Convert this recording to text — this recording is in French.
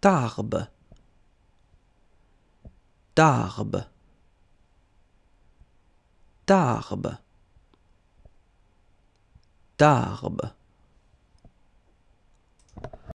Tarbes. Tarbes. Tarbes. Tarbes.